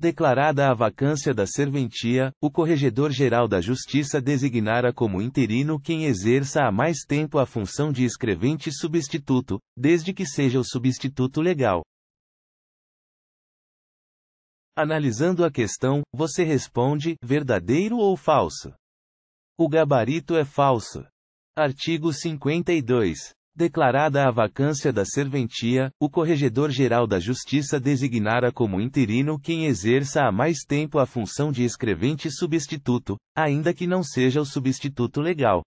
Declarada a vacância da serventia, o Corregedor-Geral da Justiça designará como interino quem exerça há mais tempo a função de escrevente substituto, desde que seja o substituto legal. Analisando a questão, você responde: verdadeiro ou falso? O gabarito é falso. Artigo 52. Declarada a vacância da serventia, o Corregedor-Geral da Justiça designará como interino quem exerça há mais tempo a função de escrevente substituto, ainda que não seja o substituto legal.